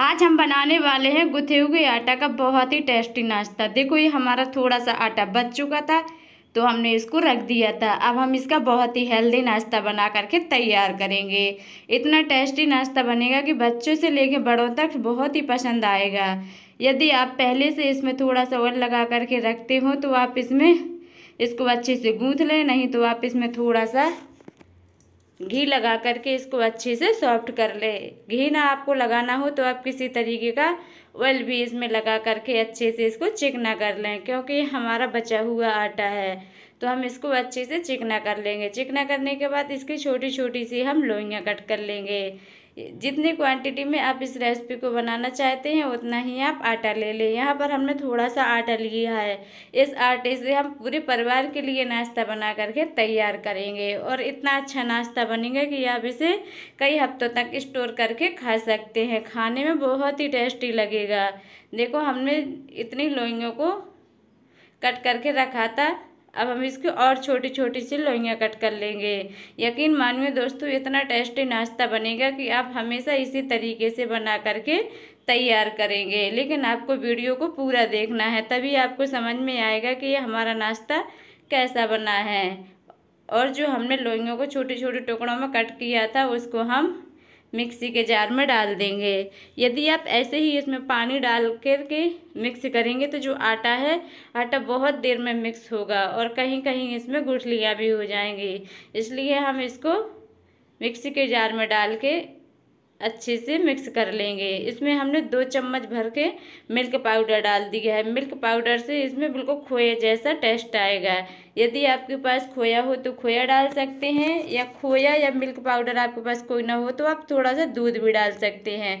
आज हम बनाने वाले हैं गुथे हुए आटा का बहुत ही टेस्टी नाश्ता देखो ये हमारा थोड़ा सा आटा बच चुका था तो हमने इसको रख दिया था अब हम इसका बहुत ही हेल्दी नाश्ता बना करके तैयार करेंगे इतना टेस्टी नाश्ता बनेगा कि बच्चों से लेकर बड़ों तक बहुत ही पसंद आएगा यदि आप पहले से इसमें थोड़ा सा ऑयल लगा करके रखते हो तो आप इसमें इसको अच्छे से गूँथ लें नहीं तो आप इसमें थोड़ा सा घी लगा करके इसको अच्छे से सॉफ्ट कर ले घी ना आपको लगाना हो तो आप किसी तरीके का ऑयल भी इसमें लगा करके अच्छे से इसको चिकना कर लें क्योंकि हमारा बचा हुआ आटा है तो हम इसको अच्छे से चिकना कर लेंगे चिकना करने के बाद इसकी छोटी छोटी सी हम लोइयाँ कट कर लेंगे जितनी क्वांटिटी में आप इस रेसिपी को बनाना चाहते हैं उतना ही आप आटा ले लें यहाँ पर हमने थोड़ा सा आटा लिया है इस आटे से हम पूरे परिवार के लिए नाश्ता बना करके तैयार करेंगे और इतना अच्छा नाश्ता बनेगा कि आप इसे कई हफ्तों तक स्टोर करके खा सकते हैं खाने में बहुत ही टेस्टी लगेगा देखो हमने इतनी लोइियों को कट करके रखा था अब हम इसकी और छोटी छोटी सी लोइयाँ कट कर लेंगे यकीन मानिए दोस्तों इतना टेस्टी नाश्ता बनेगा कि आप हमेशा इसी तरीके से बना करके तैयार करेंगे लेकिन आपको वीडियो को पूरा देखना है तभी आपको समझ में आएगा कि ये हमारा नाश्ता कैसा बना है और जो हमने लोइयों को छोटे छोटे टुकड़ों में कट किया था उसको हम मिक्सी के जार में डाल देंगे यदि आप ऐसे ही इसमें पानी डाल कर के मिक्स करेंगे तो जो आटा है आटा बहुत देर में मिक्स होगा और कहीं कहीं इसमें गुठलियाँ भी हो जाएंगी इसलिए हम इसको मिक्सी के जार में डाल के अच्छे से मिक्स कर लेंगे इसमें हमने दो चम्मच भर के मिल्क पाउडर डाल दिया है मिल्क पाउडर से इसमें बिल्कुल खोया जैसा टेस्ट आएगा यदि आपके पास खोया हो तो खोया डाल सकते हैं या खोया या मिल्क पाउडर आपके पास कोई ना हो तो आप थोड़ा सा दूध भी डाल सकते हैं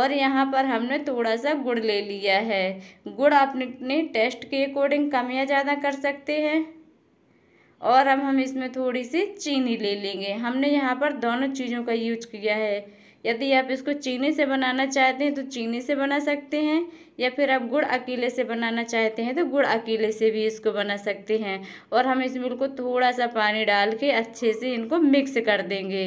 और यहाँ पर हमने थोड़ा सा गुड़ ले लिया है गुड़ आपने अपने टेस्ट के अकॉर्डिंग कम या ज़्यादा कर सकते हैं और अब हम इसमें थोड़ी सी चीनी ले लेंगे हमने यहाँ पर दोनों चीज़ों का यूज किया है यदि आप इसको चीनी से बनाना चाहते हैं तो चीनी से बना सकते हैं या फिर आप गुड़ अकेले से बनाना चाहते हैं तो गुड़ अकेले से भी इसको बना सकते हैं और हम इसमें को थोड़ा सा पानी डाल के अच्छे से इनको मिक्स कर देंगे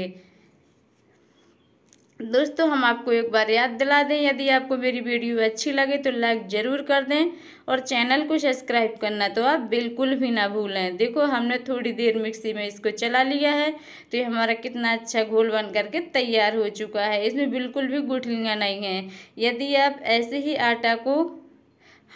दोस्तों हम आपको एक बार याद दिला दें यदि आपको मेरी वीडियो अच्छी लगे तो लाइक ज़रूर कर दें और चैनल को सब्सक्राइब करना तो आप बिल्कुल भी ना भूलें देखो हमने थोड़ी देर मिक्सी में इसको चला लिया है तो ये हमारा कितना अच्छा घोल बन करके तैयार हो चुका है इसमें बिल्कुल भी गुठलियाँ नहीं हैं यदि आप ऐसे ही आटा को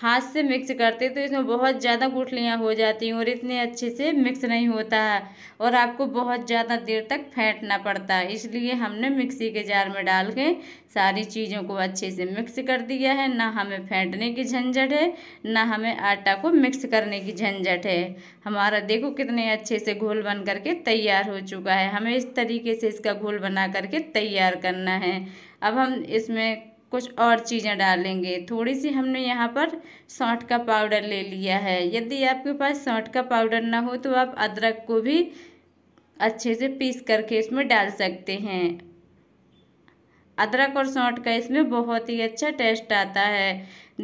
हाथ से मिक्स करते तो इसमें बहुत ज़्यादा गुठलियाँ हो जाती हैं और इतने अच्छे से मिक्स नहीं होता है और आपको बहुत ज़्यादा देर तक फेंटना पड़ता है इसलिए हमने मिक्सी के जार में डाल के सारी चीज़ों को अच्छे से मिक्स कर दिया है ना हमें फेंटने की झंझट है ना हमें आटा को मिक्स करने की झंझट है हमारा देखो कितने अच्छे से घोल बन करके तैयार हो चुका है हमें इस तरीके से इसका घोल बना करके तैयार करना है अब हम इसमें कुछ और चीज़ें डालेंगे थोड़ी सी हमने यहाँ पर सौंठ का पाउडर ले लिया है यदि आपके पास सौंठ का पाउडर ना हो तो आप अदरक को भी अच्छे से पीस करके इसमें डाल सकते हैं अदरक और सौंठ का इसमें बहुत ही अच्छा टेस्ट आता है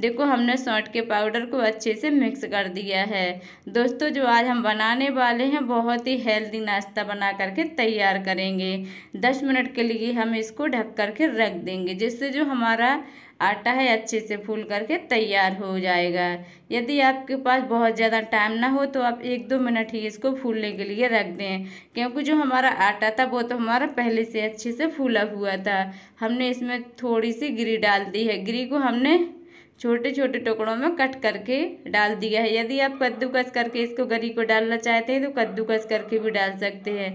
देखो हमने सौंठ के पाउडर को अच्छे से मिक्स कर दिया है दोस्तों जो आज हम बनाने वाले हैं बहुत ही हेल्दी नाश्ता बना करके तैयार करेंगे दस मिनट के लिए हम इसको ढक करके रख देंगे जिससे जो हमारा आटा है अच्छे से फूल करके तैयार हो जाएगा यदि आपके पास बहुत ज़्यादा टाइम ना हो तो आप एक दो मिनट ही इसको फूलने के लिए रख दें क्योंकि जो हमारा आटा था वो तो हमारा पहले से अच्छे से फूला हुआ था हमने इसमें थोड़ी सी गिरी डाल दी है गिरी को हमने छोटे छोटे टुकड़ों में कट करके डाल दिया है यदि आप कद्दूकस करके इसको गरी को डालना चाहते हैं तो कद्दूकस करके भी डाल सकते हैं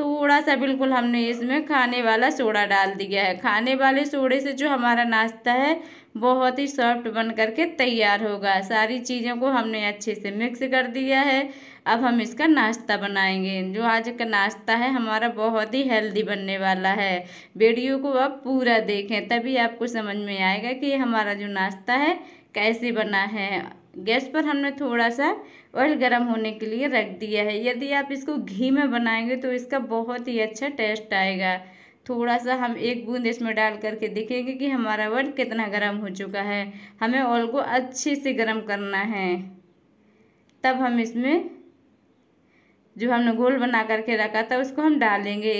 थोड़ा सा बिल्कुल हमने इसमें खाने वाला सोडा डाल दिया है खाने वाले सोडे से जो हमारा नाश्ता है बहुत ही सॉफ्ट बन करके तैयार होगा सारी चीज़ों को हमने अच्छे से मिक्स कर दिया है अब हम इसका नाश्ता बनाएंगे जो आज का नाश्ता है हमारा बहुत ही हेल्दी बनने वाला है वीडियो को आप पूरा देखें तभी आपको समझ में आएगा कि हमारा जो नाश्ता है कैसे बना है गैस पर हमने थोड़ा सा ऑयल गर्म होने के लिए रख दिया है यदि आप इसको घी में बनाएंगे तो इसका बहुत ही अच्छा टेस्ट आएगा थोड़ा सा हम एक बूंद इसमें डाल करके देखेंगे कि हमारा ऑयल कितना गर्म हो चुका है हमें ऑयल को अच्छे से गर्म करना है तब हम इसमें जो हमने घोल बना करके रखा था उसको हम डालेंगे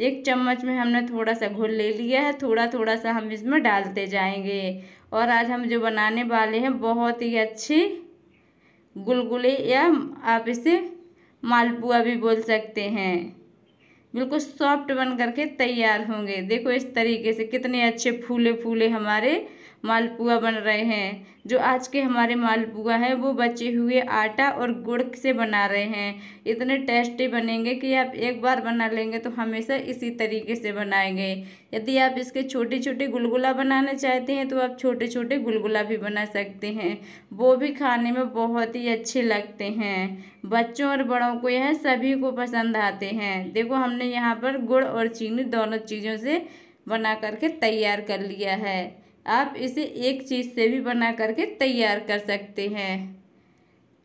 एक चम्मच में हमने थोड़ा सा घोल ले लिया है थोड़ा थोड़ा सा हम इसमें डालते जाएंगे और आज हम जो बनाने वाले हैं बहुत ही अच्छी गुलगुले या आप इसे मालपुआ भी बोल सकते हैं बिल्कुल सॉफ्ट बन करके तैयार होंगे देखो इस तरीके से कितने अच्छे फूले फूले हमारे मालपुआ बन रहे हैं जो आज के हमारे मालपुआ हैं वो बचे हुए आटा और गुड़ से बना रहे हैं इतने टेस्टी बनेंगे कि आप एक बार बना लेंगे तो हमेशा इसी तरीके से बनाएंगे यदि आप इसके छोटे छोटे गुलगुला बनाना चाहते हैं तो आप छोटे छोटे गुलगुला भी बना सकते हैं वो भी खाने में बहुत ही अच्छे लगते हैं बच्चों और बड़ों को यह सभी को पसंद आते हैं देखो हमने यहाँ पर गुड़ और चीनी दोनों चीज़ों से बना करके तैयार कर लिया है आप इसे एक चीज़ से भी बना करके तैयार कर सकते हैं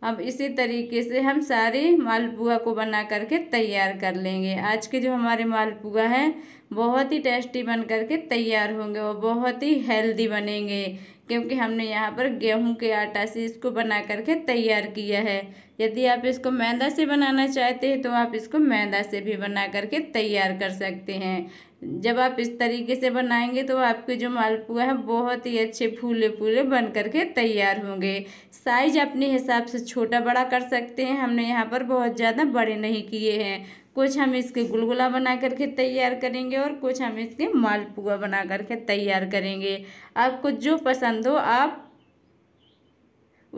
अब इसी तरीके से हम सारे मालपुआ को बना करके तैयार कर लेंगे आज के जो हमारे मालपुआ हैं बहुत ही टेस्टी बन करके तैयार होंगे और बहुत ही हेल्दी बनेंगे क्योंकि हमने यहाँ पर गेहूं के आटा से इसको बना करके तैयार किया है यदि आप इसको मैदा से बनाना चाहते हैं तो आप इसको मैदा से भी बना करके तैयार कर सकते हैं जब आप इस तरीके से बनाएंगे तो आपके जो मालपुआ है बहुत ही अच्छे फूले फूले बन करके तैयार होंगे साइज अपने हिसाब से छोटा बड़ा कर सकते हैं हमने यहाँ पर बहुत ज़्यादा बड़े नहीं किए हैं कुछ हम इसके गुलगुला बना करके तैयार करेंगे और कुछ हम इसके मालपुआ बना करके तैयार करेंगे आपको जो पसंद हो आप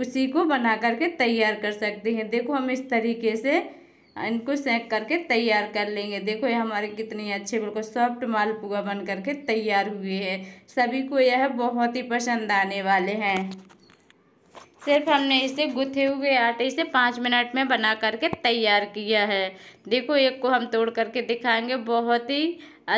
उसी को बना करके तैयार कर सकते हैं देखो हम इस तरीके से हाँ, इनको सेक करके तैयार कर लेंगे देखो ये हमारे कितने अच्छे बिल्कुल सॉफ्ट मालपुआ बन करके तैयार हुए हैं सभी को यह बहुत ही पसंद आने वाले हैं सिर्फ हमने इसे गुथे हुए आटे से पाँच मिनट में बना करके तैयार किया है देखो एक को हम तोड़ करके दिखाएंगे बहुत ही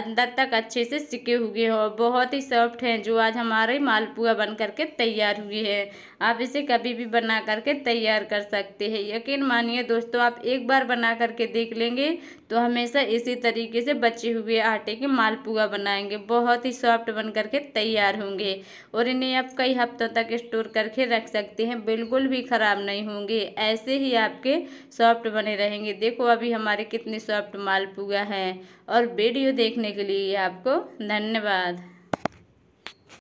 अंदर तक अच्छे से सिके हुए हैं और बहुत ही सॉफ्ट हैं जो आज हमारे मालपुआ बन करके तैयार हुए हैं आप इसे कभी भी बना करके तैयार कर सकते हैं यकीन मानिए दोस्तों आप एक बार बना करके देख लेंगे तो हमेशा इसी तरीके से बचे हुए आटे के मालपुआ बनाएंगे बहुत ही सॉफ्ट बन करके तैयार होंगे और इन्हें आप कई हफ्तों तक स्टोर करके रख सकते हैं बिल्कुल भी ख़राब नहीं होंगे ऐसे ही आपके सॉफ्ट बने रहेंगे देखो अभी हमारे कितने सॉफ्ट मालपुआ हैं और वीडियो देखने देखने के लिए आपको धन्यवाद